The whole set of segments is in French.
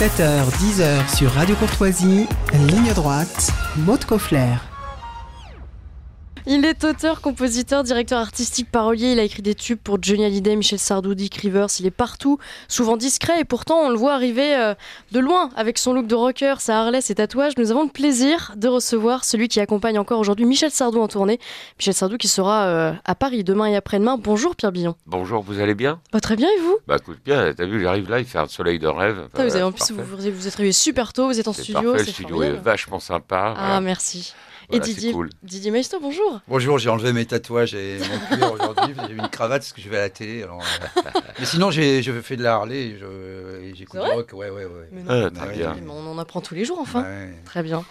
7h, 10h sur Radio Courtoisie, ligne droite, Maud Coffler. Il est auteur, compositeur, directeur artistique, parolier. Il a écrit des tubes pour Johnny Hallyday, Michel Sardou, Dick Rivers. Il est partout, souvent discret, et pourtant on le voit arriver euh, de loin avec son look de rocker, sa Harley, ses tatouages. Nous avons le plaisir de recevoir celui qui accompagne encore aujourd'hui Michel Sardou en tournée. Michel Sardou qui sera euh, à Paris demain et après-demain. Bonjour Pierre Billon. Bonjour, vous allez bien bah, Très bien, et vous Bah écoute bien, t'as vu, j'arrive là, il fait un soleil de rêve. Ah, vous en plus, vous, êtes arrivé super tôt, vous êtes en studio. Parfait, le studio est vachement sympa. Ah, merci et Didier, cool. Didier bonjour. Bonjour, j'ai enlevé mes tatouages et mon cuir aujourd'hui. J'ai une cravate parce que je vais à la télé. Euh. mais sinon, je fais de la Harley et j'écoute du rock. Ouais, ouais, ouais. Ah, très bien. on en apprend tous les jours, enfin. Très bien.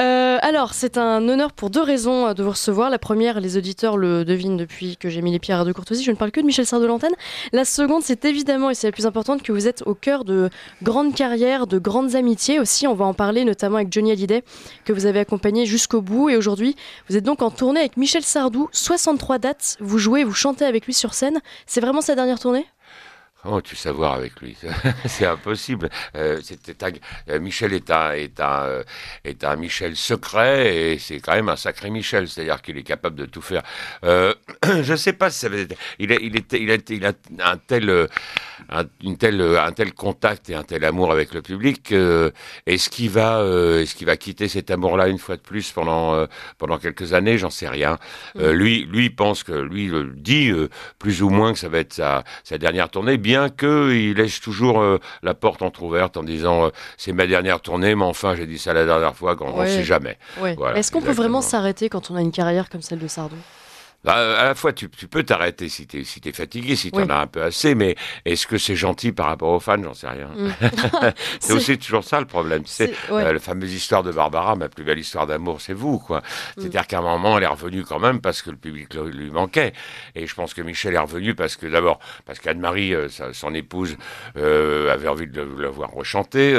Euh, alors, c'est un honneur pour deux raisons euh, de vous recevoir. La première, les auditeurs le devinent depuis que j'ai mis les pierres à de Courtoisie, je ne parle que de Michel Sardou l'antenne. La seconde, c'est évidemment, et c'est la plus importante, que vous êtes au cœur de grandes carrières, de grandes amitiés aussi. On va en parler notamment avec Johnny Hallyday, que vous avez accompagné jusqu'au bout. Et aujourd'hui, vous êtes donc en tournée avec Michel Sardou, 63 dates. Vous jouez, vous chantez avec lui sur scène. C'est vraiment sa dernière tournée Oh, tu savoir avec lui C'est impossible. Euh, euh, Michel est un, est, un, euh, est un Michel secret et c'est quand même un sacré Michel, c'est-à-dire qu'il est capable de tout faire. je ne sais pas si ça va il, a, était, il, un tel, une un tel contact et un tel amour avec le public. est-ce qu'il va, est va quitter cet amour-là une fois de plus pendant, pendant quelques années J'en sais rien. Mm. lui, lui pense que lui dit plus ou moins que ça va être sa, sa dernière tournée. Bien bien qu'il laisse toujours euh, la porte entrouverte en disant euh, c'est ma dernière tournée, mais enfin j'ai dit ça la dernière fois, quand on ne sait jamais. Est-ce qu'on peut vraiment s'arrêter quand on a une carrière comme celle de Sardou bah, euh, à la fois, tu, peux t'arrêter si t'es es fatigué, si t'en en as un peu assez, mais est-ce que c'est gentil par rapport aux fans J'en sais rien. Mm. c'est aussi toujours ça le problème. C'est euh, la fameuse histoire de Barbara, ma plus belle histoire d'amour, c'est vous, quoi. Mm. C'est-à-dire qu'à un moment, elle est revenue quand même parce que le public lui manquait. Et je pense que Michel est revenu parce que d'abord, parce qu'Anne-Marie, euh, son épouse, avait envie de la voir rechanter,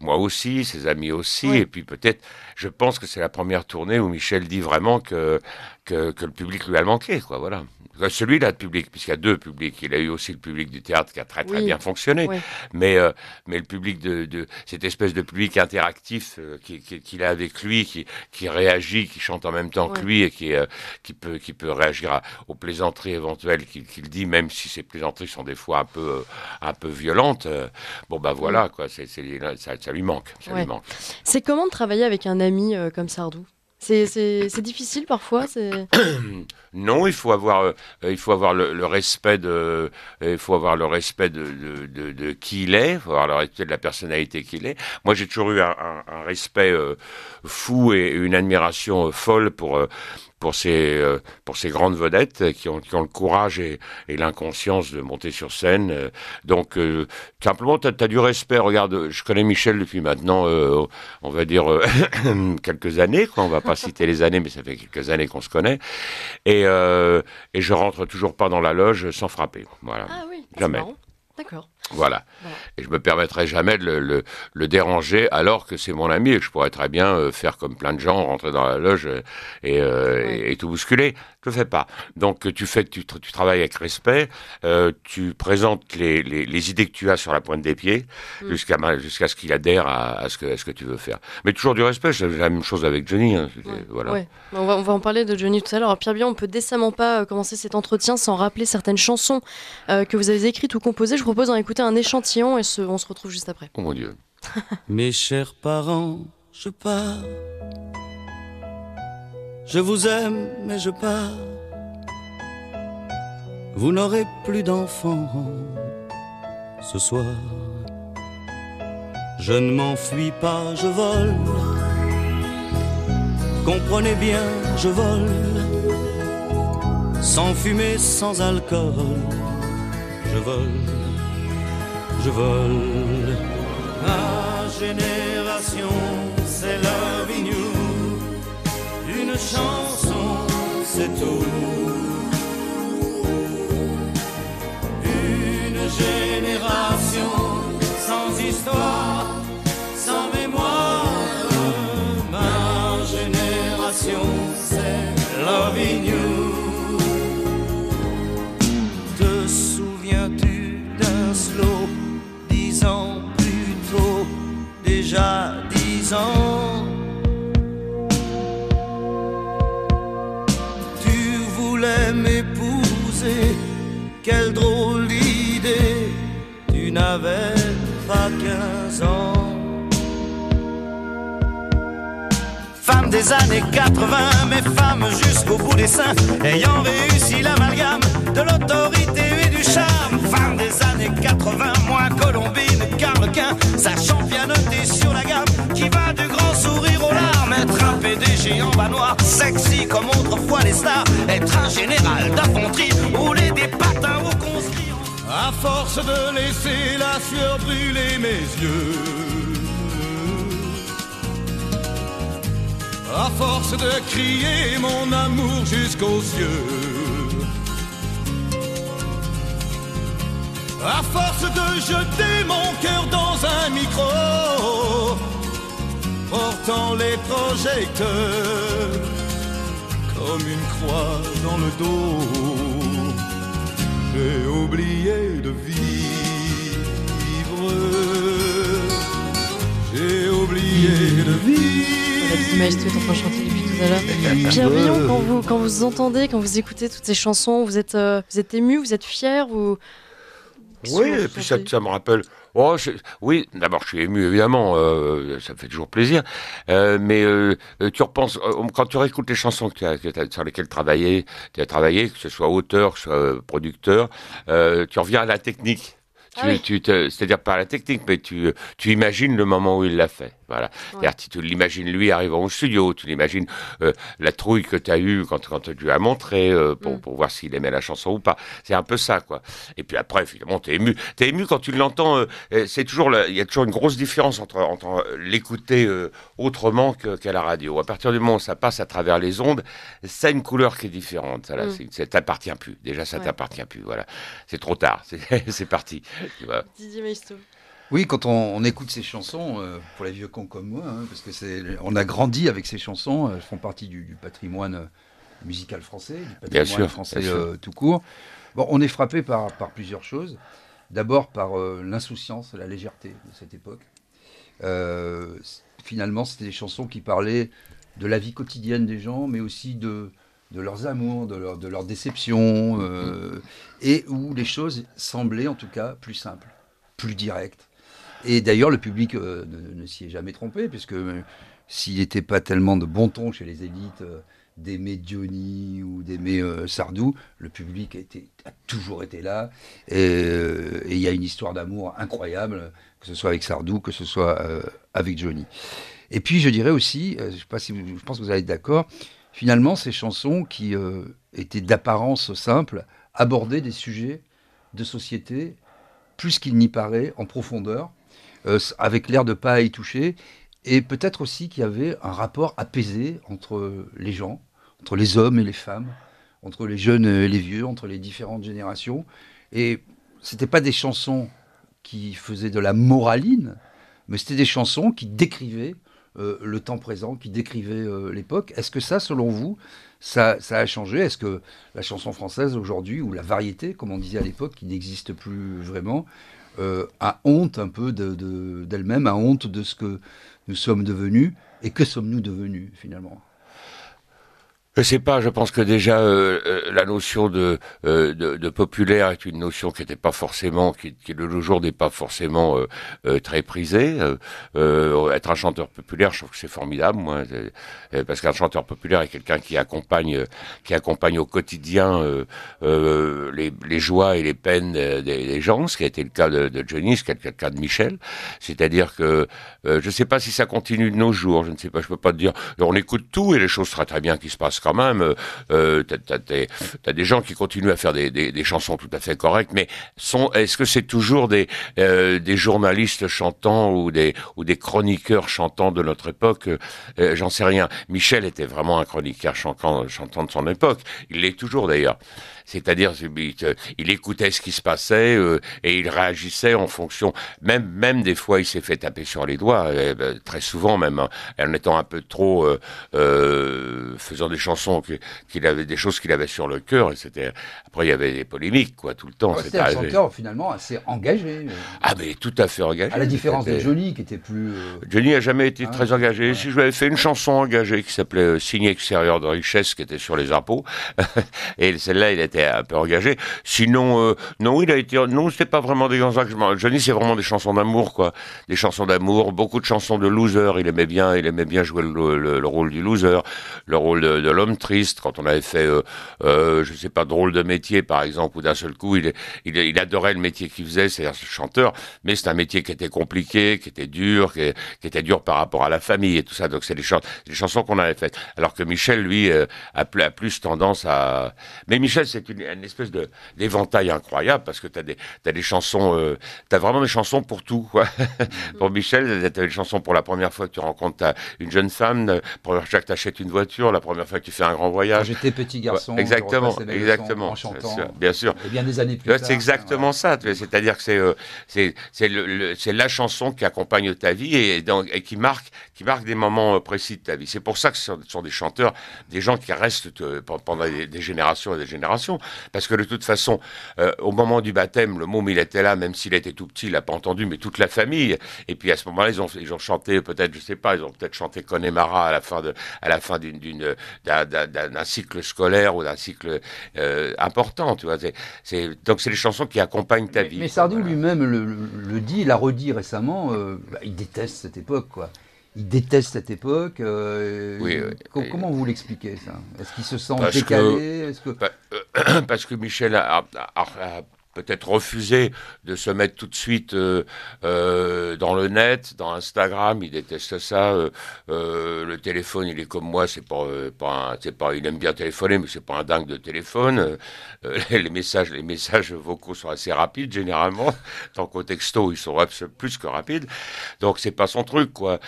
moi aussi, ses amis aussi, et puis peut-être, je pense que c'est la première tournée où Michel dit vraiment que que, le public lui a manqué, quoi, voilà. Celui-là le public, puisqu'il y a deux publics. Il a eu aussi le public du théâtre qui a très très bien fonctionné, mais euh, mais le public de, cette espèce de public interactif euh, qu'il a avec lui, qui réagit, qui chante en même temps que lui et qui euh, qui peut qui peut réagir aux plaisanteries éventuelles qu'il dit, même si ces plaisanteries sont des fois un peu un peu violentes. bon ben voilà quoi, c'est ça, lui manque, ça manque. C'est comment travailler avec un ami comme Sardou c'est difficile parfois. Non, il faut avoir, euh, euh, il faut avoir le, respect de, il faut avoir le respect de, de, qui il est, il faut avoir le respect de la personnalité qu'il est. Moi, j'ai toujours eu un, respect euh, fou et une admiration folle pour pour ces pour ces grandes vedettes qui ont qui ont le courage et, l'inconscience de monter sur scène. Donc simplement, tu as, du respect. Regarde, je connais Michel depuis maintenant, on va dire quelques années. Quoi. On va pas citer les années, mais ça fait quelques années qu'on se connaît. Et euh, et je rentre toujours pas dans la loge sans frapper. Voilà. Ah oui, ah, jamais. D'accord. Voilà. Et je me permettrai jamais de le, déranger alors que c'est mon ami et que je pourrais très bien euh, faire comme plein de gens, rentrer dans la loge euh, euh, et, tout bousculer. Je le fais pas. Donc tu fais, tu, tu travailles avec respect, tu présentes les, idées que tu as sur la pointe des pieds mm. jusqu'à jusqu'à ce qu'il adhère à, ce que, ce que tu veux faire. Mais toujours du respect. C'est la même chose avec Johnny. Hein, on va, on, va, en parler de Johnny tout à l'heure. Pierre Bien, on peut décemment pas commencer cet entretien sans rappeler certaines chansons que vous avez écrites ou composées. Je vous propose d'en écouter un échantillon et on se retrouve juste après. Oh mon Dieu. Mes chers parents, je pars. Je vous aime, mais je pars. Vous n'aurez plus d'enfants ce soir. Je ne m'enfuis pas, je vole. Comprenez bien, je vole. Sans fumée, sans alcool, je vole je vole. Ma génération, c'est la Une chanson, c'est tout. Une génération sans histoire, sans mémoire. Ma génération, c'est la années 80, mes femmes jusqu'au bout des seins, ayant réussi l'amalgame de l'autorité et du charme. Fin des années 80, moi Colombine, Carlequin, sa championneté sur la gamme, qui va du grand sourire aux larmes, être un PDG en bas noir, sexy comme autrefois les stars, être un général d'infanterie, rouler des patins au construire... À force de laisser la sueur brûler mes yeux À force de crier mon amour jusqu'aux cieux. À force de jeter mon cœur dans un micro, portant les projecteurs comme une croix dans le dos, j'ai oublié de vivre. J'ai oublié de vivre quand vous, entendez, quand vous écoutez toutes ces chansons, vous êtes, euh, ému, vous êtes fier ou... Oui, ça, me rappelle. Oh, oui, d'abord je suis ému évidemment, euh, ça me fait toujours plaisir. Euh, mais tu repenses quand tu réécoutes les chansons sur lesquelles tu as travaillé, que ce soit auteur, que ce soit producteur, tu reviens à la technique. Ah c'est-à-dire pas à la technique, mais tu imagines le moment où il l'a fait. Voilà. Tu, l'imagines, lui, arrivant au studio, tu l'imagines euh, la trouille que tu as eue quand, quand tu lui as montré euh, pour, mm. pour, voir s'il aimait la chanson ou pas. C'est un peu ça, quoi. Et puis après, finalement, tu es ému. Tu es ému quand tu l'entends. Euh, c'est toujours il y a toujours une grosse différence entre, l'écouter autrement qu'à la radio. À partir du moment où ça passe à travers les ondes, ça a une couleur qui est différente. Ça, là, mm. ça t'appartient plus. Déjà, ça t'appartient plus. Voilà. C'est trop tard. C'est parti. Didier oui, quand on, écoute ces chansons, euh, pour les vieux cons comme moi, hein, parce que c'est, on a grandi avec ces chansons, euh, elles font partie du, patrimoine euh, musical français, du patrimoine français tout court. Bon, on est frappé par, plusieurs choses. D'abord par l'insouciance, la légèreté de cette époque. finalement, c'était des chansons qui parlaient de la vie quotidienne des gens, mais aussi de, de leurs amours, de, de leurs déceptions, et où les choses semblaient en tout cas plus simples, plus directes, et d'ailleurs, le public euh, ne, s'y est jamais trompé, puisque euh, s'il n'était pas tellement de bon ton chez les élites euh, d'aimer Diony ou d'aimer Sardou, le public a, toujours été là. Et il y a une histoire d'amour incroyable, que ce soit avec Sardou, que ce soit avec Johnny. Et puis, je dirais aussi, je, sais pas si je pense que vous allez être d'accord, finalement, ces chansons qui étaient d'apparence simple abordaient des sujets de société plus qu'il n'y paraît en profondeur euh, avec l'air de ne pas y toucher. Et peut-être aussi qu'il y avait un rapport apaisé entre euh, les gens, entre les hommes et les femmes, entre les jeunes et les vieux, entre les différentes générations. Et c'était pas des chansons qui faisaient de la moraline, mais c'était des chansons qui décrivaient euh, le temps présent, qui décrivaient l'époque. Est-ce que ça, selon vous, ça a changé Est-ce que la chanson française aujourd'hui, ou la variété, comme on disait à l'époque, qui n'existe plus vraiment, à euh, honte un peu d'elle-même, à honte de ce que nous sommes devenus et que sommes-nous devenus finalement. Je sais pas. Je pense que déjà euh, euh, la notion de, euh, de, de populaire est une notion qui n'était pas forcément, qui, le jour n'est pas forcément très prisée. être un chanteur populaire, je trouve que c'est formidable, moi, parce qu'un chanteur populaire est quelqu'un qui accompagne, qui accompagne au quotidien les, les, joies et les peines des, des, gens, ce qui a été le cas de, de Johnny, ce qui a été le cas de Michel. C'est-à-dire que je ne sais pas si ça continue de nos jours. Je ne sais pas. Je peux pas te dire. On écoute tout et les choses seront très bien qui se passent quand même, euh, euh, t'as des gens qui continuent à faire des, chansons tout à fait correctes, mais sont est-ce que c'est toujours des euh, journalistes chantants ou des chroniqueurs chantants de notre époque J'en sais rien. Michel était vraiment un chroniqueur chantant de son époque. Il l'est toujours d'ailleurs. C'est-à-dire, euh, il écoutait ce qui se passait euh, et il réagissait en fonction. Même, même des fois, il s'est fait taper sur les doigts, euh, eh ben, très souvent même, hein, en étant un peu trop faisant des chansons qu'il avait, des choses qu'il avait sur le cœur. Et c'était après, il y avait des polémiques, quoi, tout le temps. c'était un chanteur finalement assez engagé. Ah, mais tout à fait engagé. À la différence de Johnny, qui était plus. Johnny n'a jamais été ah très engagé. Si je lui avais fait une chanson engagée qui s'appelait Signe extérieur de richesse, qui était sur les impôts, et celle-là, il était un peu engagé. Sinon, euh, non, il a été, non, c'était pas vraiment des chansons... Johnny, c'est vraiment des chansons d'amour, quoi. Des chansons d'amour, beaucoup de chansons de loser. Il aimait bien, il aimait bien jouer le, rôle du loser, le rôle de, l'homme triste. Quand on avait fait, euh, euh, je sais pas, drôle de métier, par exemple, ou d'un seul coup, il, il, adorait le métier qu'il faisait, c'est-à-dire chanteur, mais c'est un métier qui était compliqué, qui était dur, qui, était dur par rapport à la famille et tout ça. Donc c'est des, chans des chansons qu'on avait faites. Alors que Michel, lui, euh, a, a plus tendance à. Mais Michel, c'est une, espèce de d'éventail incroyable parce que tu as des, des chansons, euh, tu as vraiment des chansons pour tout. Quoi. pour Michel, tu as une chanson pour la première fois que tu rencontres une jeune femme, la première fois que tu achètes une voiture, la première fois que tu fais un grand voyage. J'étais petit garçon. exactement, exactement. bien sûr. bien des années plus ouais, C'est exactement ça. C'est-à-dire que c'est euh, c'est c'est la chanson qui accompagne ta vie et, et, qui, marque, qui marque des moments euh, précis de ta vie. C'est pour ça que ce sont des chanteurs, des gens qui restent pendant des générations et des générations parce que de toute façon, euh, au moment du baptême, le môme, il était là, même s'il était tout petit, il n'a pas entendu, mais toute la famille. Et puis à ce moment-là, ils ont, chanté, peut-être, je sais pas, ils ont peut-être chanté Connemara à la fin de, à la fin d'une, d'une, d'un, cycle scolaire ou d'un cycle euh, important, tu vois. donc c'est les chansons qui accompagnent ta vie. Mais Sardou lui-même le, dit, il dit, l'a redit récemment. Euh, bah, il déteste cette époque, quoi il déteste cette époque. Euh, comment vous l'expliquez ça Est-ce qu'il se sent décalé Parce que Michel a, peut-être refusé de se mettre tout de suite euh, euh, dans le net, dans Instagram. Il déteste ça. Euh, le téléphone, il est comme moi. C'est pas, c'est pas. Il aime bien téléphoner, mais c'est pas un dingue de téléphone. les messages, les messages vocaux sont assez rapides généralement. Tant qu'au texto, ils sont plus que rapides. Donc c'est pas son truc, quoi.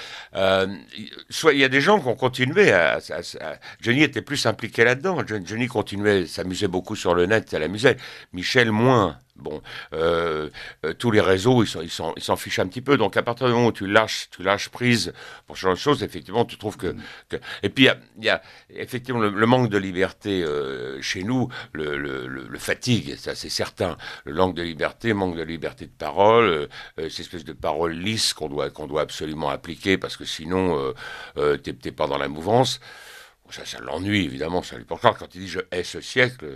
soit il y a des gens qui ont continué. À, à, était plus impliqué là-dedans. Jenny continuait, s'amusait beaucoup sur le net, ça l'amusait. Michel moins. Bon, euh, euh, tous les réseaux, ils s'en ils sont, ils fichent un petit peu. Donc à partir du moment où tu lâches, tu lâches prise pour genre de choses, effectivement, tu trouves que... Mm. Et puis il y, a, effectivement le, manque de liberté euh, chez nous, le, fatigue, ça c'est certain. Le manque de liberté, manque de liberté de parole, cette espèce de parole lisse qu'on doit, doit absolument appliquer parce que sinon, t'es pas dans la mouvance. Ça, ça l'ennuie, évidemment, ça lui porte Quand il dit je hais ce siècle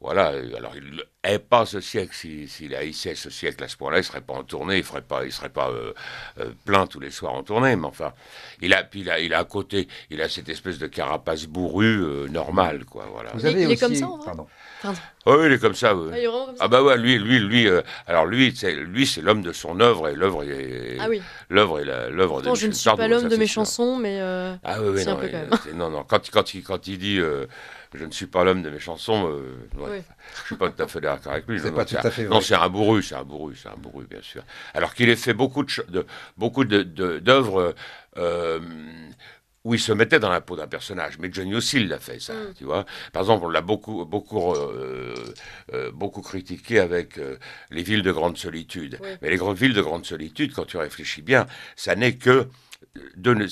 voilà, euh, alors il n'est pas ce siècle. S'il haïssait ce siècle à ce point-là, il ne serait pas en tournée, il ne serait pas, il serait pas euh, euh, plein tous les soirs en tournée. Mais enfin, il a, puis il a, il à côté, il a cette espèce de carapace bourrue normale, quoi. Voilà. Vous avez il, est comme ça, Pardon. Ah oui, il est comme ça. Oui. Ah, comme ah, ça. ah bah ouais, lui, lui, lui. alors lui, c'est lui, c'est l'homme de son œuvre et l'œuvre est. Ah oui. L'œuvre est l'œuvre de. Je ne suis pas l'homme de mes chansons, mais. ah oui, oui non, non, non, quand, quand, quand il dit je ne suis pas l'homme de mes chansons, euh, je ne suis pas tout à fait d'accord avec lui. C'est Non, c'est un bourru, c'est un bourru, c'est un bourru, bien sûr. Alors qu'il ait fait beaucoup de, beaucoup d'œuvres. Euh, euh, où il se mettait dans la peau d'un personnage. Mais Johnny aussi l'a fait, ça, mm. tu vois. Par exemple, on l'a beaucoup, beaucoup, beaucoup critiqué avec les villes de grande solitude. Mais les grandes villes de grande solitude, quand tu réfléchis bien, ça n'est que euh,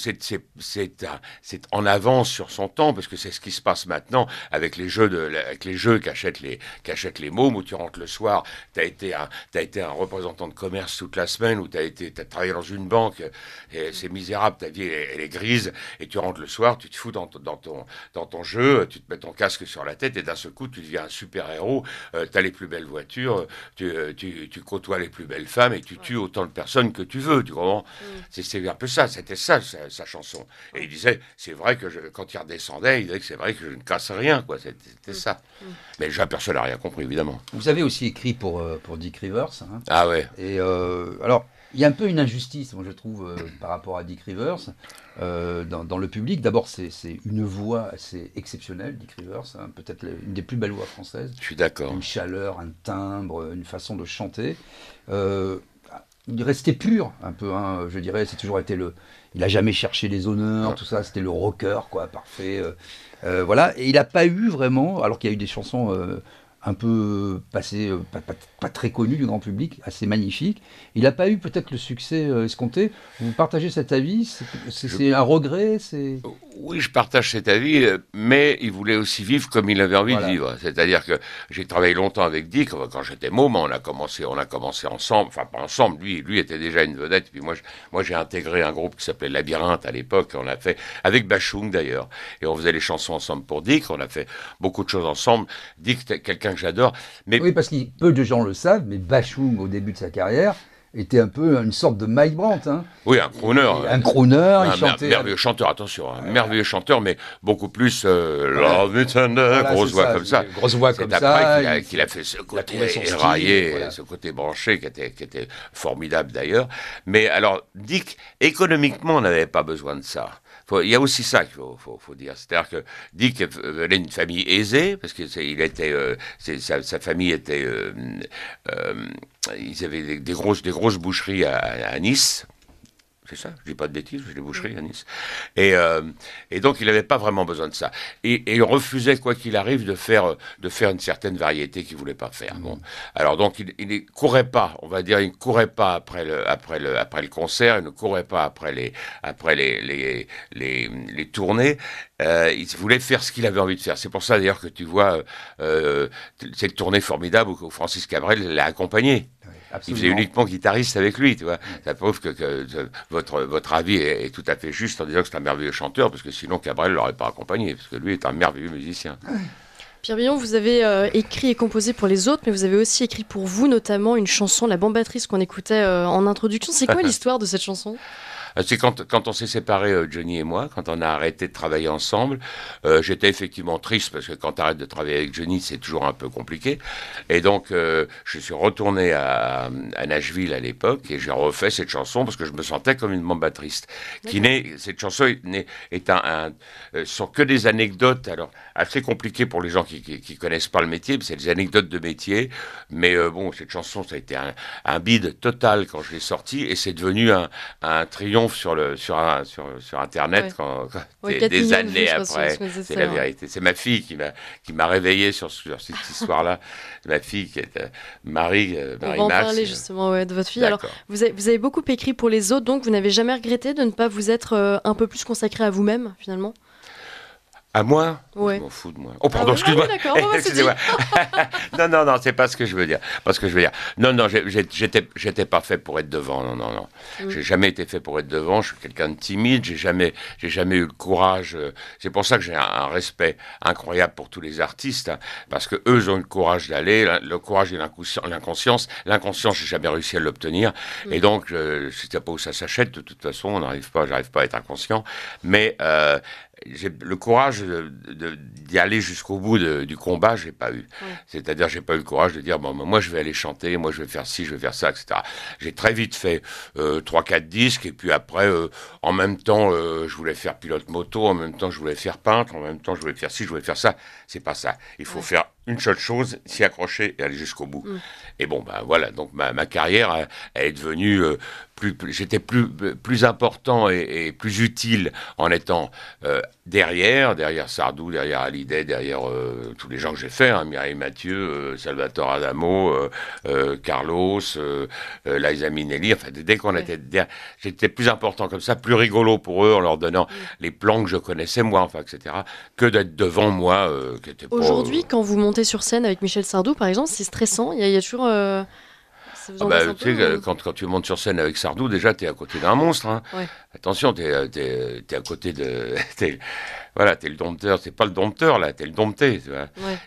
c'est en avance sur son temps parce que c'est ce qui se passe maintenant avec les jeux de les jeux qu'achètent les qu'achètent les mômes où tu rentres le soir t'as été un as été un représentant de commerce toute la semaine tu t'as été as travaillé dans une banque et c'est misérable ta vie elle, est grise et tu rentres le soir tu te fous dans, ton dans ton jeu tu te mets ton casque sur la tête et d'un seul coup tu deviens un super héros euh, tu as les plus belles voitures euh, tu, côtoies les plus belles femmes et tu tues autant de personnes que tu veux tu moment mm. c'est un peu ça c'était ça, sa, chanson. Et il disait, c'est vrai que je, quand il redescendait, il disait que c'est vrai que je ne casse rien, quoi. C'était ça. Mm, mm. Mais j'aperçois, personne n'a rien compris, évidemment. Vous avez aussi écrit pour, euh, pour Dick Rivers. Hein. Ah ouais. Et euh, alors, il y a un peu une injustice, moi, je trouve, euh, par rapport à Dick Rivers, dans, le public. D'abord, c'est une voix assez exceptionnelle, Dick Rivers, hein, peut-être une des plus belles voix françaises. Je suis d'accord. Une chaleur, un timbre, une façon de chanter. Euh, il restait pur un peu, hein, je dirais. C'est toujours été le. Il a jamais cherché les honneurs, tout ça. C'était le rocker, quoi, parfait. Euh, euh, voilà. Et il n'a pas eu vraiment, alors qu'il y a eu des chansons euh, un peu euh, passé, euh, pas, très connu du grand public, assez magnifique. Il n'a pas eu peut-être le succès euh, escompté. Vous partagez cet avis C'est un regret C'est Oui, je partage cet avis, mais il voulait aussi vivre comme il avait envie de vivre. C'est-à-dire que j'ai travaillé longtemps avec Dick, quand j'étais môme, on a commencé, on a commencé ensemble, enfin pas ensemble, lui, lui était déjà une vedette, puis moi, moi j'ai intégré un groupe qui s'appelait Labyrinthe à l'époque, on a fait, avec Bachung d'ailleurs, et on faisait les chansons ensemble pour Dick, on a fait beaucoup de choses ensemble. Dick, quelqu'un j'adore. Mais... Oui, parce que peu de gens le savent, mais Bachung, au début de sa carrière, était un peu une sorte de Mike Brandt. Hein. Oui, un crooner. Un crooner, un il chantait. merveilleux chanteur, attention, un hein. merveilleux chanteur, mais beaucoup plus euh, La Love grosse voix comme ça. Grosse voix comme ça. après qu'il a, a, fait ce côté ce côté branché qui était, qui était formidable d'ailleurs. Mais alors, Dick, économiquement, on n'avait pas besoin de ça il y a aussi ça qu'il faut, dire. C'est-à-dire que Dick venait d'une famille aisée, parce que il était, euh, sa, famille était, euh, euh, ils avaient des, grosses, des grosses boucheries à Nice. C'est ça, je dis pas de bêtises, j'ai des boucheries à Nice. Et, euh, et donc, il n'avait pas vraiment besoin de ça. Et, il refusait, quoi qu'il arrive, de faire, de faire une certaine variété qu'il voulait pas faire. Bon. Alors, donc, il ne courait pas, on va dire, il ne courait pas après le, après le, après le concert, il ne courait pas après les, après les, les, les, tournées. Euh, il voulait faire ce qu'il avait envie de faire. C'est pour ça, d'ailleurs, que tu vois euh, cette tournée formidable où Francis Cabrel l'a accompagné. Il faisait uniquement guitariste avec lui, tu vois. Ça prouve que, votre, avis est, tout à fait juste en disant que c'est un merveilleux chanteur, parce que sinon Cabrel ne l'aurait pas accompagné, parce que lui est un merveilleux musicien. Pierre Billon, vous avez euh, écrit et composé pour les autres, mais vous avez aussi écrit pour vous, notamment une chanson, La Bambatrice, qu'on écoutait euh, en introduction. C'est quoi l'histoire de cette chanson euh, c'est quand, on s'est séparés, euh, Johnny et moi, quand on a arrêté de travailler ensemble, euh, j'étais effectivement triste parce que quand tu arrêtes de travailler avec Johnny, c'est toujours un peu compliqué. Et donc, je suis retourné à, Nashville à l'époque et j'ai refait cette chanson parce que je me sentais comme une mamba triste. Qui cette chanson est, un, sont que des anecdotes, alors assez compliquées pour les gens qui, qui, connaissent pas le métier, mais c'est des anecdotes de métier. Mais bon, cette chanson, ça a été un, un bide total quand je l'ai sortie et c'est devenu un triomphe sur, le, sur, sur, Internet des, années après. C'est la vérité. C'est ma fille qui m'a réveillé sur, cette histoire-là. ma fille qui est euh, Marie, euh, On va Max, euh, justement de votre fille. Alors, vous avez, beaucoup écrit pour les autres, donc vous n'avez jamais regretté de ne pas vous être un peu plus consacré à vous-même finalement à moi ouais. Je m'en fous de moi. Oh, pardon, ah excuse-moi. Ah non, non, non, c'est pas ce que je veux dire. Parce que je veux dire. Non, non, j'étais pas fait pour être devant. Non, non, non. Mm. J'ai jamais été fait pour être devant. Je suis quelqu'un de timide. J'ai jamais, j'ai jamais eu le courage. Euh, c'est pour ça que j'ai un, respect incroyable pour tous les artistes. Hein, parce que eux ont le courage d'aller, le courage et l'inconscience. L'inconscience, j'ai jamais réussi à l'obtenir. Mm. Et donc, euh, je, sais pas où ça s'achète. De toute façon, on n'arrive pas, j'arrive pas à être inconscient. Mais, euh, j'ai le courage d'y aller jusqu'au bout du combat, j'ai pas eu. C'est-à-dire, j'ai pas eu le courage de dire, bon, moi, je vais aller chanter, moi, je vais faire ci, je vais faire ça, etc. J'ai très vite fait 3-4 euh, quatre disques, et puis après, euh, en même temps, euh, je voulais faire pilote moto, en même temps, je voulais faire peintre, en même temps, je voulais faire ci, je voulais faire ça. C'est pas ça. Il faut faire une seule chose, s'y accrocher et aller jusqu'au bout. Mm. Et bon, ben voilà, donc ma, carrière, elle, est devenue plus, j'étais plus, plus important et, plus utile en étant euh, derrière, derrière Sardou, derrière Hallyday, derrière euh, tous les gens que j'ai fait, hein, Mireille Mathieu, euh, Salvatore Adamo, Carlos, Liza enfin, dès qu'on était derrière, j'étais plus important comme ça, plus rigolo pour eux en leur donnant les plans que je connaissais moi, enfin, etc., que d'être devant moi. Aujourd'hui, quand vous montez sur scène avec Michel Sardou, par exemple, c'est stressant, il y, a toujours... Ah bah, euh, quand, quand, tu montes sur scène avec Sardou, déjà, tu es à côté d'un monstre. Hein. Attention, tu es, euh, euh, à côté de. voilà, tu es le dompteur. c'est pas le dompteur, là, tu es le dompté.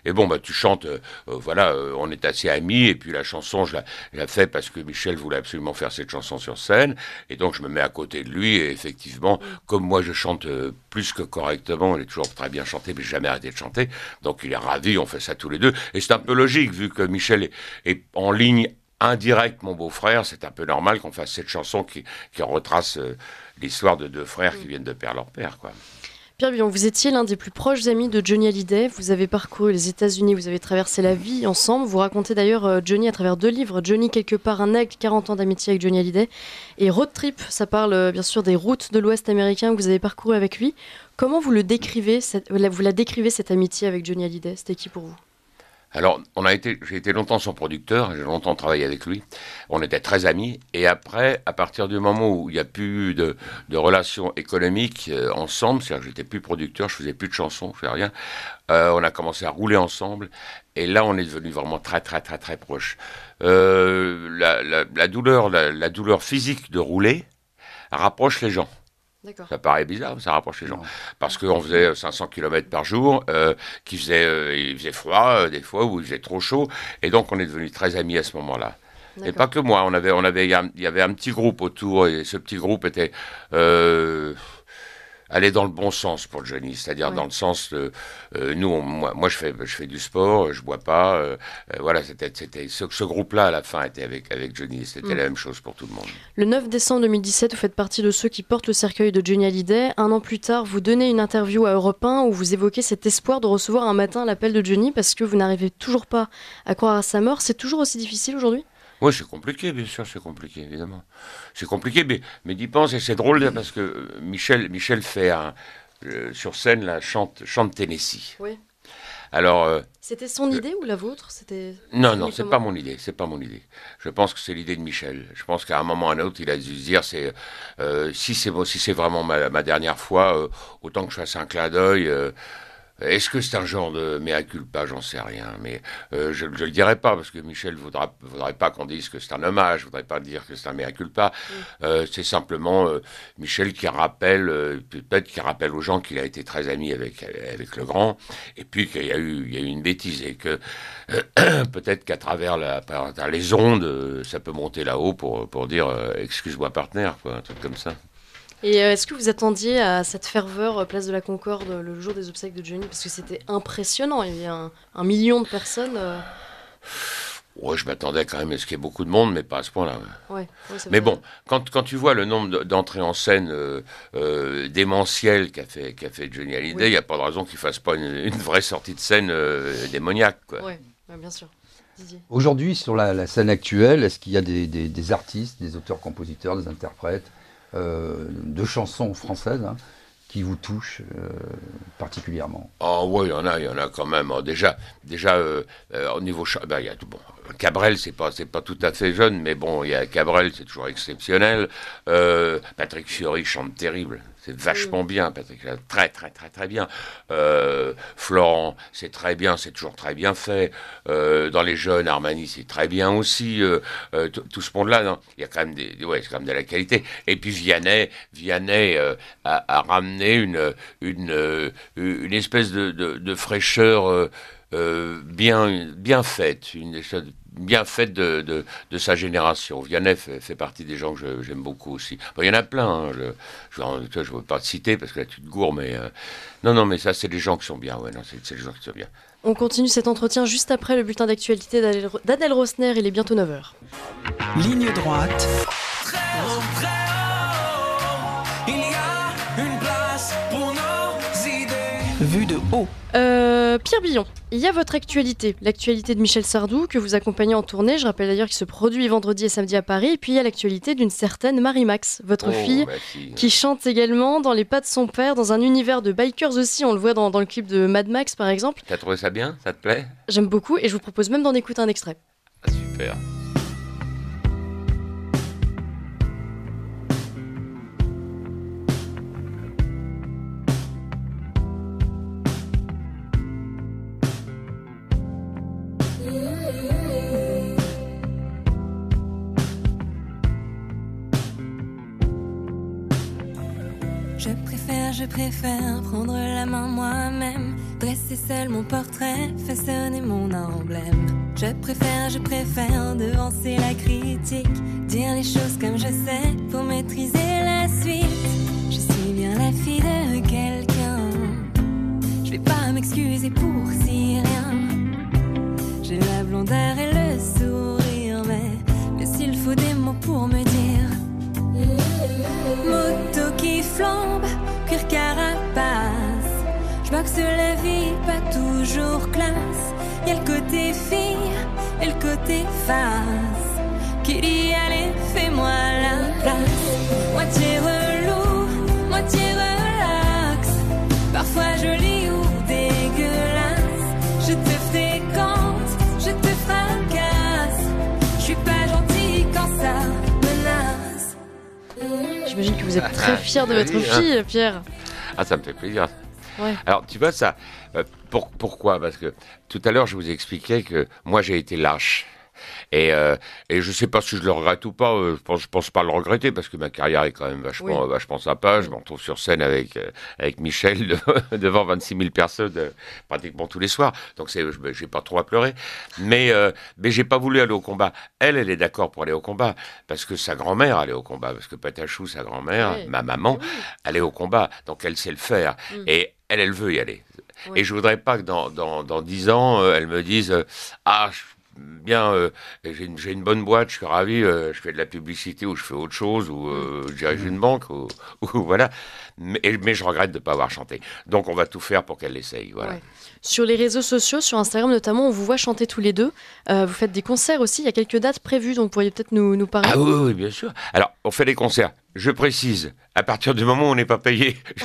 Et bon, bah, tu chantes. voilà, on est assez amis. Et puis la chanson, je la, fait fais parce que Michel voulait absolument faire cette chanson sur scène. Et donc, je me mets à côté de lui. Et effectivement, mm. comme moi, je chante plus que correctement, il est toujours très bien chanté, mais jamais arrêté de chanter. Donc, il est ravi. On fait ça tous les deux. Et c'est un peu logique, vu que Michel est, est en ligne indirect mon beau-frère, c'est un peu normal qu'on fasse cette chanson qui, retrace euh, l'histoire de deux frères qui mm. viennent de perdre leur père. Quoi. Pierre Billon, vous étiez l'un des plus proches amis de Johnny Hallyday. Vous avez parcouru les États-Unis, vous avez traversé la vie ensemble. Vous racontez d'ailleurs euh, Johnny à travers deux livres Johnny quelque part, un acte, 40 ans d'amitié avec Johnny Hallyday, et Road Trip. Ça parle euh, bien sûr des routes de l'Ouest américain que vous avez parcourues avec lui. Comment vous le décrivez Vous la décrivez cette amitié avec Johnny Hallyday C'était qui pour vous alors, j'ai été longtemps son producteur, j'ai longtemps travaillé avec lui. On était très amis. Et après, à partir du moment où il n'y a plus eu de, relations économiques euh, ensemble, c'est-à-dire que j'étais plus producteur, je faisais plus de chansons, je faisais rien. Euh, on a commencé à rouler ensemble. Et là, on est devenu vraiment très, très, très, très proche. Euh, la, douleur, la, douleur physique de rouler rapproche les gens. Ça paraît bizarre, ça rapproche les gens. Parce ah, qu'on faisait 500 euh, km par jour, euh, qu'il faisait, euh, il faisait froid des fois, ou il faisait trop chaud. Et donc, on est devenus très amis à ce moment-là. Et pas que moi, on avait, on avait, il y avait un petit groupe autour, et ce petit groupe était aller dans le bon sens pour Johnny, c'est-à-dire dans le sens de, euh, nous, moi, moi, je fais je fais du sport, je bois pas, euh, euh, voilà, c'était ce, groupe-là à la fin était avec avec Johnny, c'était mm. la même chose pour tout le monde. Le 9 décembre 2017, vous faites partie de ceux qui portent le cercueil de Johnny Hallyday. Un an plus tard, vous donnez une interview à Europe 1 où vous évoquez cet espoir de recevoir un matin l'appel de Johnny parce que vous n'arrivez toujours pas à croire à sa mort. C'est toujours aussi difficile aujourd'hui. Oui, c'est compliqué, bien sûr, c'est compliqué, évidemment. C'est compliqué, mais, mais d'y penser, c'est drôle parce que euh, Michel, Michel fait un, euh, sur scène la chante, chante Tennessee. Oui. Alors. Euh, c'était son idée ou la vôtre C'était. Non, non, c'est pas mon idée. C'est pas mon idée. Je pense que c'est l'idée de Michel. Je pense qu'à un moment ou à un autre, il a dû se dire, c'est si c'est si c'est vraiment ma, ma, dernière fois, autant que je fasse un clin d'œil. Est-ce que c'est un genre de méa culpa J'en sais rien. Mais euh, je ne le dirai pas parce que Michel ne voudra, voudrait pas qu'on dise que c'est un hommage, ne voudrait pas dire que c'est un méa culpa. Mm. Euh, c'est simplement euh, Michel qui rappelle, peut-être qui rappelle aux gens qu'il a été très ami avec, avec le grand et puis qu'il y, a eu, y une bêtise et que peut-être qu'à travers la, les ondes, ça peut monter là-haut pour, dire excuse-moi partenaire, quoi, un truc comme ça. Et euh, est-ce que vous attendiez à cette ferveur euh, place de la Concorde euh, le jour des obsèques de Johnny Parce que c'était impressionnant, il y a un, million de personnes. Ouais, je m'attendais quand même à ce qu'il y ait beaucoup de monde, mais pas à ce point-là. mais bon, quand, quand, tu vois le nombre d'entrées en scène euh, démentielles qu'a fait, qu'a fait Johnny Hallyday, il n'y a pas de raison qu'il ne fasse pas une, vraie sortie de scène démoniaque. Oui, bien sûr. Aujourd'hui, sur la, scène actuelle, est-ce qu'il y a des artistes, des auteurs-compositeurs, des interprètes euh, de chansons françaises hein, qui vous touchent euh, particulièrement Ah oui, il y en a, il y en a quand même. Hein. Déjà, déjà euh, au niveau... Ben, y a bon, Cabrel, c'est pas, c'est pas tout à fait jeune, mais bon, il y a Cabrel, c'est toujours exceptionnel. Patrick Fiori chante terrible c'est vachement mm. bien, Patrick très très très très bien. Euh, Florent, c'est très bien, c'est toujours très bien fait. Euh, dans les jeunes, Armani, c'est très bien aussi. Euh, tout ce monde-là, il y a quand même des, ouais, quand de la qualité. Et puis Vianney, Vianney a, ramené une une, une espèce de, fraîcheur bien bien faite, une bien faite de, de, sa génération. Vianney fait, partie des gens que j'aime beaucoup aussi. il y en a plein, hein, je ne veux pas te citer parce que là tu te gourres, mais euh, non, non, mais ça, c'est les gens qui sont bien. Ouais, non, c'est les gens qui sont bien. On continue cet entretien juste après le bulletin d'actualité d'Adèle Rosner. Il est bientôt 9h. Ligne droite. vue de haut. Euh, Pierre Billon, il y a votre actualité, l'actualité de Michel Sardou que vous accompagnez en tournée. Je rappelle d'ailleurs qu'il se produit vendredi et samedi à Paris. Et puis il y a l'actualité d'une certaine Marie Max, votre oh, fille, qui chante également dans les pas de son père, dans un univers de bikers aussi. On le voit dans, le clip de Mad Max par exemple. T'as trouvé ça bien Ça te plaît J'aime beaucoup et je vous propose même d'en écouter un extrait. Ah, super. préfère prendre la main moi-même, dresser seul mon portrait, façonner mon emblème. Je préfère, je préfère devancer la critique, dire les choses comme je sais pour maîtriser la suite. Je suis bien la fille de quelqu'un, je vais pas m'excuser pour si rien. J'ai la blondeur et le sourire, mais, mais s'il faut des mots pour me dire, moto qui flambe je vois que vie pas toujours classe. Y a le côté fille et le côté face. Qui dit allez, fais-moi la place. Moitié vous êtes très ah, fier de votre fille, ah. Pierre. Ah, ça me fait plaisir. Alors, tu vois, ça. Euh, pour, pourquoi Parce que tout à l'heure, je vous expliquais que moi, j'ai été lâche. Et, je euh, ne je sais pas si je le regrette ou pas. Euh, je pense, pense pas le regretter parce que ma carrière est quand même vachement, euh, sympa. Je m'en trouve sur scène avec, avec Michel devant 26 000 personnes pratiquement tous les soirs. Donc c'est, n'ai pas trop à pleurer. Mais, mais j'ai pas voulu aller au combat. Elle, elle est d'accord pour aller au combat parce que sa grand-mère allait au combat. Parce que Patachou, sa grand-mère, ma maman, allait au combat. Donc elle sait le faire. Mm. Et elle, elle veut y aller. Et je voudrais pas que dans, dans, 10 ans, elle me dise Ah, je bien, euh, j'ai une, une, bonne boîte, je suis ravi, euh, je fais de la publicité ou je fais autre chose, ou euh, je dirige mm. une banque, ou, voilà. Mais, je regrette de ne pas avoir chanté. Donc on va tout faire pour qu'elle l'essaye. Voilà. Sur les réseaux sociaux, sur Instagram notamment, on vous voit chanter tous les deux. vous faites des concerts aussi, il y a quelques dates prévues, donc vous pourriez peut-être nous, nous parler. Ah oui, bien sûr. Alors, on fait des concerts. Je précise, à partir du moment où on n'est pas payé,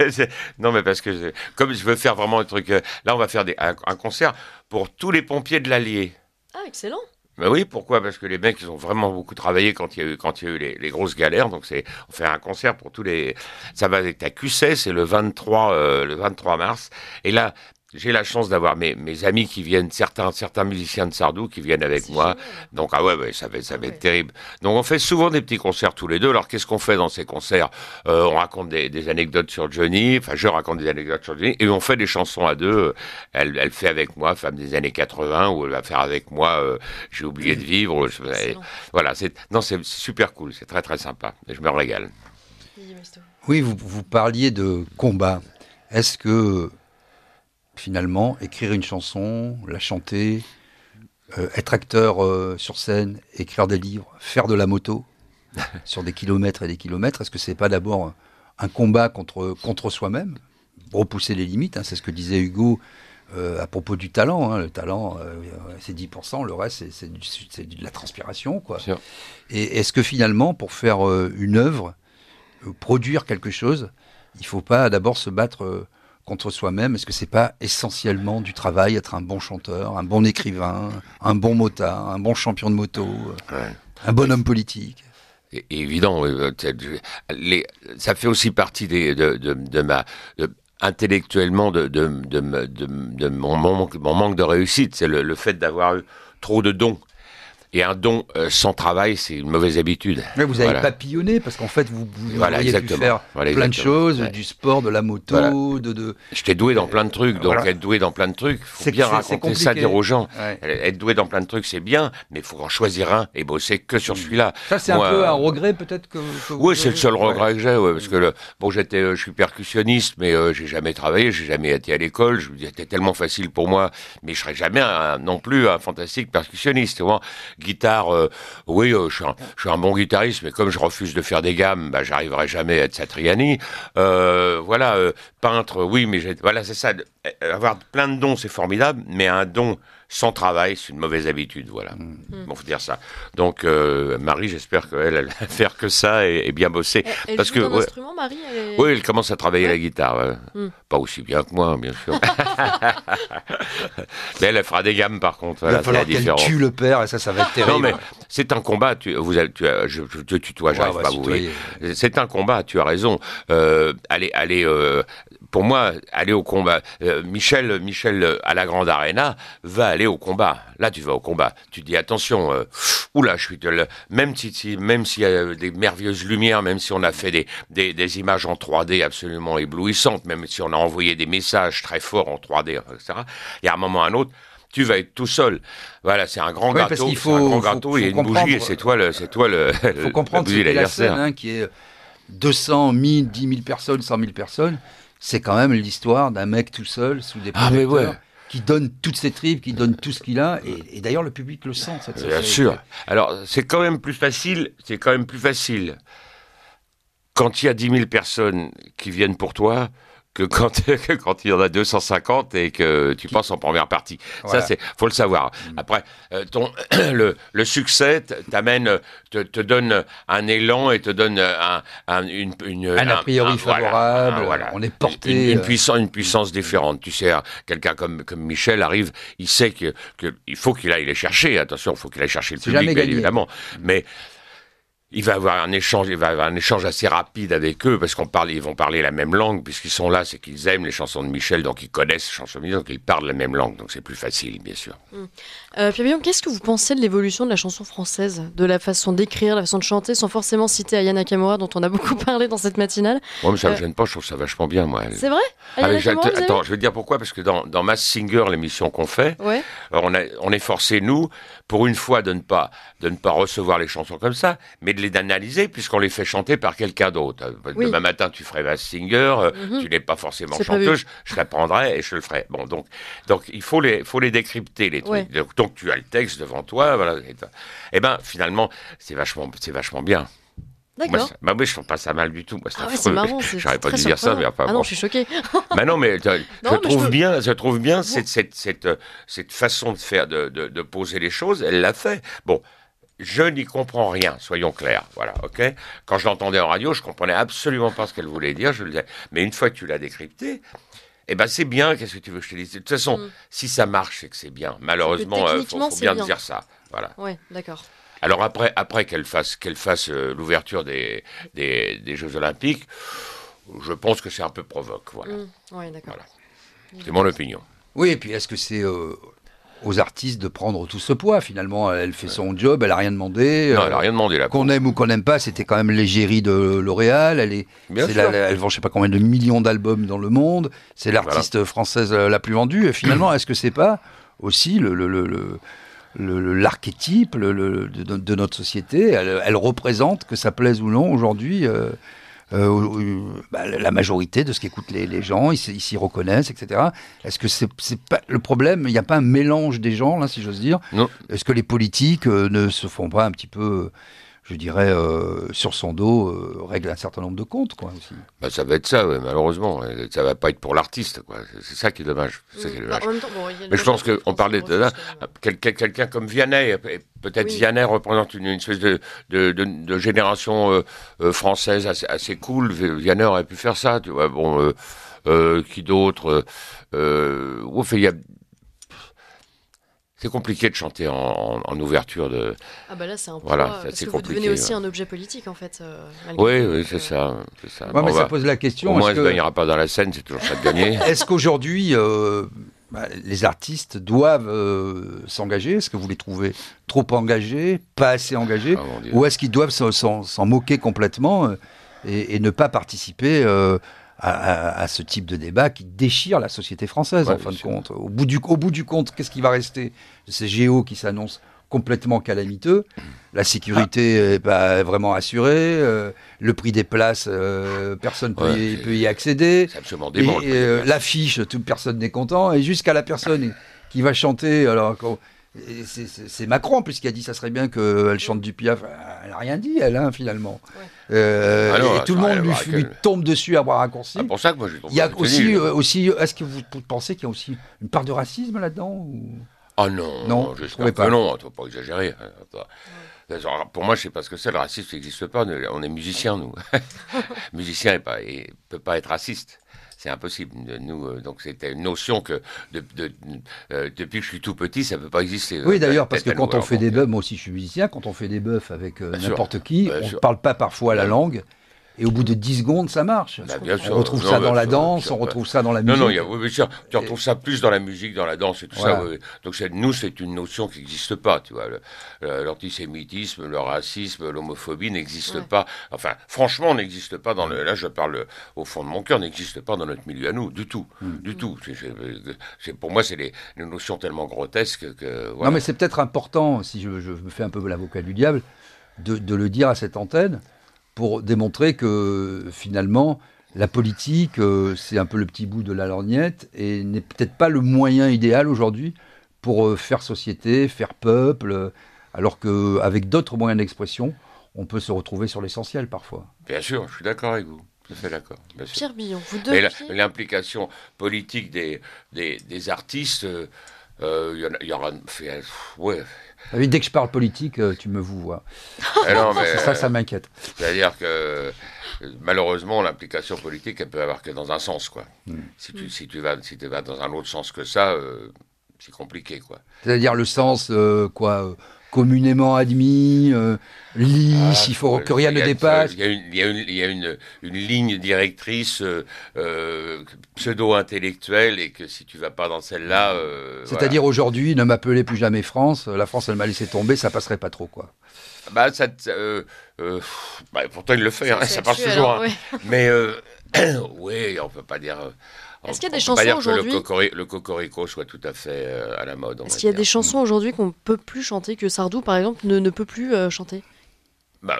je non, mais parce que comme je veux faire vraiment un truc, là on va faire un concert pour tous les pompiers de l'Allier. Ah, excellent. Ben oui, pourquoi Parce que les mecs, ils ont vraiment beaucoup travaillé quand il y a eu, quand il y a eu les, grosses galères. Donc, c'est, on fait un concert pour tous les. Ça va être à QC, c'est le euh, le 23 mars. Et là, j'ai la chance d'avoir mes, mes, amis qui viennent, certains, certains musiciens de Sardou qui viennent avec moi. Donc, ah ouais, ça va, ça va être terrible. Donc, on fait souvent des petits concerts tous les deux. Alors, qu'est-ce qu'on fait dans ces concerts euh, On raconte des, anecdotes sur Johnny, enfin, je raconte des anecdotes sur Johnny, et on fait des chansons à deux. Elle, fait avec moi, femme des années 80, ou elle va faire avec moi, euh, j'ai oublié de vivre. voilà, c'est super cool, c'est très très sympa, et je me régale. Oui, vous, vous parliez de combat. Est-ce que finalement, écrire une chanson, la chanter, euh, être acteur euh, sur scène, écrire des livres, faire de la moto sur des kilomètres et des kilomètres, est-ce que c'est pas d'abord un combat contre, contre soi-même, repousser les limites hein, C'est ce que disait Hugo euh, à propos du talent. Hein, le talent, c'est 10%, le reste, c'est de la transpiration. Quoi. Et est-ce que finalement, pour faire une œuvre, produire quelque chose, il faut pas d'abord se battre contre soi-même Est-ce que c'est pas essentiellement du travail, être un bon chanteur, un bon écrivain, un bon motard, un bon champion de moto, un bon homme politique Évidemment. Évident. Euh, ça fait aussi partie de, ma. intellectuellement de, mon, manque de réussite, c'est le, le fait d'avoir eu trop de dons. Et un don euh, sans travail, c'est une mauvaise habitude. Mais vous avez papillonné parce qu'en fait, vous, vous auriez faire plein de choses, du sport, de la moto, de, de... J'étais doué dans plein de trucs, donc être doué dans plein de trucs, faut bien raconter ça, dire aux gens. Euh, être doué dans plein de trucs, c'est bien, mais il faut en choisir un et bosser que sur mm. celui-là. Ça, c'est un peu un euh, regret peut-être que. oui, c'est le seul regret que j'ai, parce que le... bon, j'étais, je suis percussionniste, mais je j'ai jamais travaillé, j'ai jamais été à l'école. c'était tellement facile pour moi, mais je serais jamais non plus un fantastique percussionniste. Tu vois guitare, euh, oui, euh, je, suis un, bon guitariste, mais comme je refuse de faire des gammes, bah, j'arriverai jamais à être Satriani. Euh, voilà, peintre, oui, mais voilà, c'est ça. Avoir plein de dons, c'est formidable, mais un don sans travail, c'est une mauvaise habitude, voilà. Mmh. Bon, faut dire ça. Donc, euh, Marie, j'espère qu'elle, elle va faire que ça et, bien bosser. Elle, Parce joue que, instrument, Marie Oui, elle commence à travailler la guitare. Mm. Pas aussi bien que moi, bien sûr. mais elle, fera des gammes, par contre. Il va falloir qu'elle tue le père, et ça, ça va être terrible. Non, mais c'est un combat. Tu, vous, tu, euh, je, te tutoie, j'arrive pas à vous. C'est un combat, tu as raison. Euh, allez, allez pour moi, aller au combat. Euh, Michel, Michel euh, à la Grande Arena va aller au combat. Là, tu vas au combat. Tu dis attention. Euh, oula, je suis de même si, même s'il y a des merveilleuses lumières, même si on a fait des, des, images en 3D absolument éblouissantes, même si on a envoyé des messages très forts en 3D, etc. Il y a un moment ou un autre tu vas être tout seul. Voilà, c'est un grand gâteau, il faut, un grand gâteau, il y a une bougie et c'est toi le, c'est toi le. Faut comprendre la scène hein, qui est 200, 1000, 10 000 personnes, 100 000 personnes c'est quand même l'histoire d'un mec tout seul sous des ah, projecteurs. qui donne toutes ses tripes, qui donne tout ce qu'il a, et, d'ailleurs le public le sent. Cette Bien sûr. Alors c'est quand même plus facile. C'est quand même plus facile quand il y a dix mille personnes qui viennent pour toi que quand, quand il y en a 250 et que tu passes en première partie. Ça, c'est faut le savoir. Mm. Après, euh, ton, le, succès t'amène, te, donne un élan et te donne un, une, un a priori favorable. voilà, on est porté. Euh. Une, puissance, différente. Tu sais, quelqu'un comme, comme Michel arrive, il sait que, faut qu'il aille les chercher. Attention, il faut qu'il aille chercher le public, bien évidemment. Mm. Mais il va avoir un échange, il va avoir un échange assez rapide avec eux parce qu'on parle, ils vont parler la même langue puisqu'ils sont là, c'est qu'ils aiment les chansons de Michel, donc ils connaissent les chansons de Michel, donc ils parlent la même langue, donc c'est plus facile, bien sûr. Hum. Euh, qu'est-ce que vous pensez de l'évolution de la chanson française, de la façon d'écrire, la façon de chanter, sans forcément citer Ayana Nakamura, dont on a beaucoup parlé dans cette matinale Moi, ça me euh, gêne pas, je trouve ça vachement bien, moi. C'est vrai ah, je vais dire pourquoi, parce que dans, dans Mass Singer, l'émission qu'on fait, on, est forcé, nous, pour une fois, de ne, pas, de ne pas recevoir les chansons comme ça, mais de les analyser, puisqu'on les fait chanter par quelqu'un d'autre. Euh, demain matin, tu ferais Mass Singer, euh, mhm. tu n'es pas forcément chanteuse, je, je et je le ferais. Bon, donc, donc il faut les, faut les décrypter, les trucs donc tu as le texte devant toi. Voilà. Et eh ben finalement, c'est vachement, c'est vachement bien. D'accord. bah oui, je trouve pas ça mal du tout. c'est ah marrant. pas dire ça, mais enfin. Ah non, je suis choqué. Bah euh, non, mais, je, trouve bien, je trouve bien euh, cette, façon de faire, de, poser les choses. Elle l'a fait. Bon. Je n'y comprends rien, soyons clairs. Voilà, ok. Quand je l'entendais en radio, je comprenais absolument pas ce qu'elle voulait dire. Mais une fois que tu l'as décrypté, eh ben c'est bien, qu'est-ce que tu veux que je te dise De toute façon, mm. si ça marche, c'est que c'est bien. Malheureusement, il euh, faut, bien, dire ça. Voilà. d'accord. Alors après, après qu'elle fasse, qu'elle fasse euh, l'ouverture des, Jeux Olympiques, je pense que c'est un peu provoque. Voilà. Mm. d'accord. C'est mon opinion. Oui, et puis est-ce que c'est euh, aux artistes de prendre tout ce poids. Finalement, elle fait son job, elle a rien demandé. Non, euh, elle a rien demandé là. Qu'on aime ou qu'on n'aime pas, c'était quand même l'égérie de L'Oréal. Elle est, elle vend je sais pas combien de millions d'albums dans le monde. C'est l'artiste française euh, la plus vendue. Et finalement, est-ce que c'est pas aussi le, le, l'archétype le, de, notre société. Elle, représente, que ça plaise ou non aujourd'hui, euh, euh, bah, la majorité de ce qu'écoutent les, gens, ils s'y reconnaissent, etc. Est-ce que c'est pas le problème Il n'y a pas un mélange des gens, là, si j'ose dire Est-ce que les politiques euh, ne se font pas un petit peu je dirais, euh, sur son dos, euh, règle un certain nombre de comptes. Quoi, bah, ça va être ça, malheureusement. Ça va pas être pour l'artiste. Quoi. C'est, ça qui est dommage. Mm. Bah, Mais je pense qu'on parlait de euh, Quelqu'un, comme Vianney, peut-être Vianney représente une, espèce de, de, génération française assez, cool. Vianney aurait pu faire ça. Tu vois. Bon, qui d'autre il y a c'est compliqué de chanter en, ouverture de. Ah bah là, c'est un peu. Voilà, parce que vous devenez aussi un objet politique, en fait. Euh, oui, oui, euh, c'est ça. ça. Ouais, mais ça pose la question. Au moins, elle ne gagnera pas dans la scène, c'est toujours ça de gagner. Est-ce qu'aujourd'hui, euh, bah, les artistes doivent s'engager Est-ce que vous les trouvez trop engagés, pas assez engagés ah, Ou est-ce qu'ils doivent s'en moquer complètement et, ne pas participer à, ce type de débat qui déchire la société française, en fin de compte. Au bout du, compte, qu'est-ce qui va rester de ces géos qui s'annoncent complètement calamiteux. La sécurité n'est ah. pas vraiment assurée. Euh, le prix des places, euh, personne ne peut, y accéder. Euh, l'affiche, toute personne n'est content. Et jusqu'à la personne qui va chanter, alors c'est Macron, puisqu'il a dit ça serait bien qu'elle chante du Piaf. Elle n'a rien dit, elle, hein, finalement. Euh, ah et tout le monde lui, tombe dessus à un un C'est ah, pour ça que moi, je euh, aussi, est-ce que vous pensez qu'il y a aussi une part de racisme là-dedans Ah non, non, je ne pas. Non, faut pas exagérer. Hein, pour moi, je sais pas ce que c'est. Le racisme n'existe pas. On est musicien, nous. musicien ne peut pas être raciste c'est impossible. Nous, euh, donc c'était une notion que de, euh, depuis que je suis tout petit, ça ne peut pas exister. Euh, oui, d'ailleurs, parce que quand on fait des bœufs, moi aussi je suis musicien, quand on fait des bœufs avec n'importe qui, on ne parle pas parfois la langue. Et au bout de 10 secondes, ça marche. Bah, bien on retrouve bah. ça dans la danse, on retrouve ça dans la musique. Non, non, y a, bien sûr. Tu retrouves ça plus dans la musique, dans la danse et tout ça. Donc, nous, c'est une notion qui n'existe pas, tu vois. L'antisémitisme, le racisme, l'homophobie n'existe pas. Enfin, franchement, n'existe pas dans le. Là, je parle au fond de mon cœur, n'existe pas dans notre milieu à nous, du tout. Mm. Du tout. C'est pour moi, c'est une notions tellement grotesque que. Non, mais c'est peut-être important, si je, me fais un peu l'avocat du diable, de le dire à cette antenne pour démontrer que finalement, la politique, euh, c'est un peu le petit bout de la lorgnette et n'est peut-être pas le moyen idéal aujourd'hui pour euh, faire société, faire peuple, euh, alors qu'avec d'autres moyens d'expression, on peut se retrouver sur l'essentiel parfois. Bien sûr, je suis d'accord avec vous. Tout fait d'accord. Pierre Billon, vous deux. L'implication politique des, des, des artistes. Il euh, y, aura. Euh, ah oui. dès que je parle politique, euh, tu me vous vois. Eh c'est ça, ça m'inquiète. C'est-à-dire que malheureusement, l'implication politique, elle peut avoir que dans un sens, quoi. Hmm. Si, tu, si, tu, vas, si tu vas dans un autre sens que ça, c'est compliqué, quoi. C'est-à-dire le sens, quoi communément admis, euh, lisse, ah, il faut que rien ne dépasse. Il y a une, ligne directrice euh, euh, pseudo-intellectuelle et que si tu vas pas dans celle-là... C'est-à-dire aujourd'hui, ne m'appelez plus jamais France, la France elle m'a laissé tomber, ça passerait pas trop quoi. Bah, bah, pourtant il le fait, hein, ça passe toujours. Hein, hein. Mais oui, on peut pas dire... Est-ce qu'il y a des chansons aujourd'hui le, cocorico soit tout à fait euh, à la mode Est-ce qu'il y a des chansons hmm. aujourd'hui qu'on ne peut plus chanter que Sardou par exemple ne, peut plus euh, chanter bah,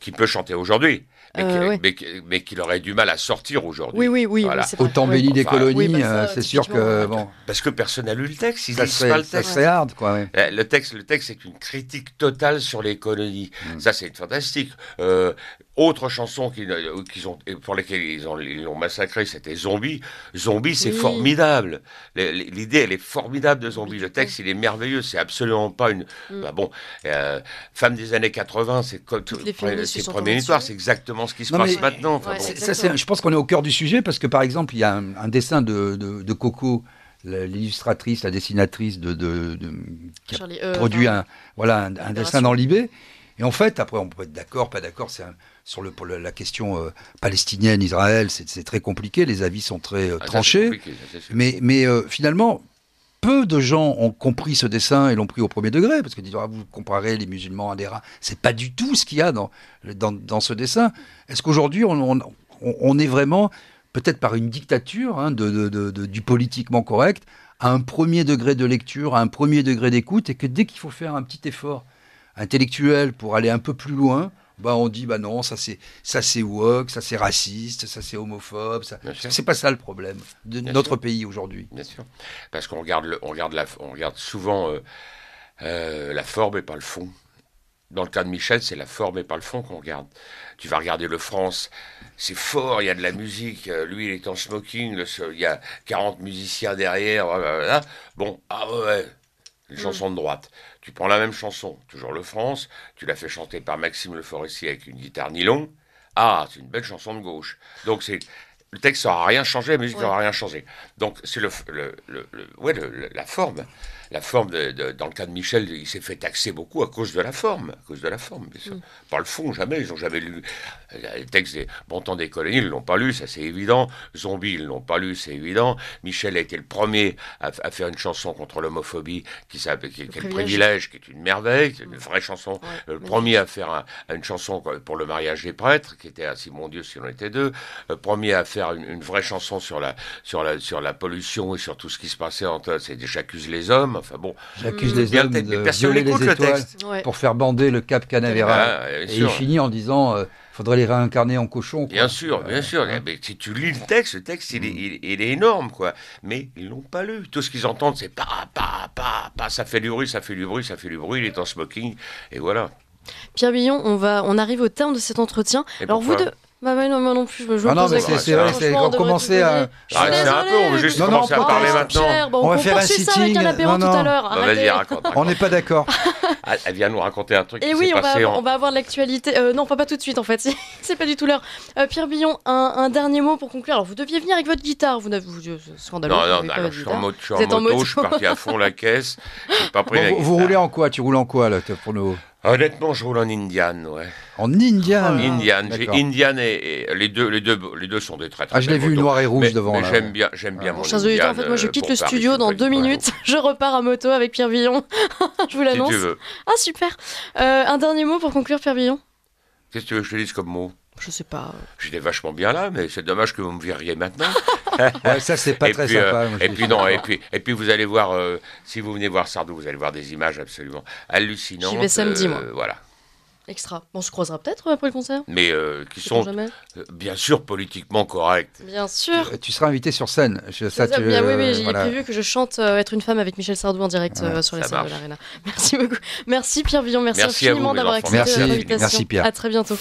qui peut chanter aujourd'hui euh, mais, qu'il aurait du mal à sortir aujourd'hui. Oui, oui, oui. Autant béni des colonies, euh, c'est sûr que. Bon. Parce que personne n'a lu le texte, ils lisent le texte. hard, quoi. Eh, le texte, le texte, c'est une critique totale sur les colonies. Mm. Ça, c'est fantastique. Euh, autre chanson qu'ils ont, pour laquelle ils ont, massacré, c'était Zombie. Zombie, c'est formidable. L'idée, elle est formidable de Zombie. Le texte, il est merveilleux. C'est absolument pas une. Mm. Bah bon, femme des années 80, c'est comme. Toutes les histoires, c'est exactement ce qui se passe maintenant. je pense qu'on est au cœur du sujet parce que, par exemple, il y a un, dessin de, de, Coco l'illustratrice, la dessinatrice de, de, qui a euh, produit un, voilà, un, dessin dans Libé. Et en fait, après, on peut être d'accord, pas d'accord, c'est sur le, pour la question euh, palestinienne, Israël, c'est très compliqué, les avis sont très euh, ah, tranchés. Mais, mais finalement, peu de gens ont compris ce dessin et l'ont pris au premier degré, parce que disons, ah, vous comparez les musulmans à des rats. C'est pas du tout ce qu'il y a dans, dans, ce dessin. Est-ce qu'aujourd'hui, on, est vraiment, peut-être par une dictature hein, de, du politiquement correct, à un premier degré de lecture, à un premier degré d'écoute, et que dès qu'il faut faire un petit effort intellectuel pour aller un peu plus loin, bah on dit bah non, ça c'est ça c'est woke, ça c'est raciste, ça c'est homophobe, ça c'est pas ça le problème de notre pays aujourd'hui. Bien sûr, parce qu'on regarde on regarde la, on regarde souvent euh, euh, la forme et pas le fond. Dans le cas de Michel, c'est la forme et pas le fond qu'on regarde. Tu vas regarder le France, c'est fort, il y a de la musique. Euh, lui, il est en smoking, il y a 40 musiciens derrière. Bon, ah ouais, les mm. chansons de droite. Tu prends la même chanson, toujours le France, tu la fais chanter par Maxime Le Forestier avec une guitare nylon. Ah, c'est une belle chanson de gauche. Donc c'est le texte n'aura rien changé, la musique n'aura rien changé. Donc c'est le, le, le, la forme la forme, dans le cas de Michel, il s'est fait taxer beaucoup à cause de la forme, à cause de la forme, mm. Par le fond, jamais, ils n'ont jamais lu les textes des Bon temps des colonies, ils l'ont pas lu, ça c'est évident. Zombies, ils ne l'ont pas lu, c'est évident. Michel a été le premier à, faire une chanson contre l'homophobie qui s'appelle quel privilège, qui est une merveille, c'est une mm. vraie chanson. le premier à faire une chanson pour le mariage des prêtres, qui était si mon Dieu, si on était deux. Le premier à faire une, vraie chanson sur la, sur la, sur la pollution et sur tout ce qui se passait entre, c'est j'accuse les hommes. Enfin bon, j'accuse les hommes de violer les étoiles pour faire bander le Cap Canaveral. Ah, et il finit en disant. il euh, faudrait les réincarner en cochon. Bien sûr, bien sûr. mais si tu lis le texte, le texte, mm. il est, énorme, quoi. Mais ils l'ont pas lu. Tout ce qu'ils entendent, c'est pa, pa, pa, pa, ça fait du bruit, ça fait du bruit, ça fait du bruit, il est en smoking, et voilà. Pierre Billon, on, va, on arrive au terme de cet entretien. Alors vous deux, bah, mais non, moi non plus, je me joue Ah non, mais c'est c'est vrai, c'est on commençait à. Arrête, ah, bah, c'est un peu, on veut juste Non, non, commencer à parler maintenant. Cher, bah, on, va faire un sitting. ça avec un apéro Non, tout à non. l'heure. Bah, raconte. raconte. On n'est pas d'accord. Ah, elle vient nous raconter un truc Et qui oui, s'est on va, passé on va avoir de l'actualité. Euh, non, pas, pas tout de suite en fait, c'est pas du tout l'heure. Euh, Pierre Billon, un, un dernier mot pour conclure. Alors vous deviez venir avec votre guitare, vous n'avez. vous- euh, scandaleux. Non, Non, n'avez non, pas alors, je suis en guitare. moto, je suis Vous êtes en moto, moto. je parti à fond la caisse. J'ai pas pris vous, roulez en quoi Tu roules en quoi, là, t- pour nous Honnêtement, je roule en Indian, ouais. En Indian. En Indian et, les deux, les deux, les deux sont des très très. Ah, je l'ai vu noir et rouge devant. Mais j'aime bien, j'aime bien ah, mon Chers en fait, moi, je euh, quitte le studio dans deux minutes. je repars à moto avec Pierre Villon. je vous l'annonce. Si tu veux. Ah super. Euh, un dernier mot pour conclure, Pierre Villon. Qu'est-ce que tu veux que je te dise comme mot je sais pas. J'étais vachement bien là, mais c'est dommage que vous me verriez maintenant. ça, c'est pas très sympa. Euh, et puis, et puis, vous allez voir, euh, si vous venez voir Sardou, vous allez voir des images absolument hallucinantes. J'y vais samedi, moi. Euh, voilà. Extra. On se croisera peut-être après le concert. Mais qui sont bien sûr politiquement corrects. Bien sûr. Tu, seras invité sur scène. oui, oui, j'ai prévu que je chante Être une femme avec Michel Sardou en direct sur les scènes de l'Arena. Merci beaucoup. Merci Pierre Villon, merci, merci infiniment d'avoir accepté l'invitation. Merci Pierre. À très bientôt.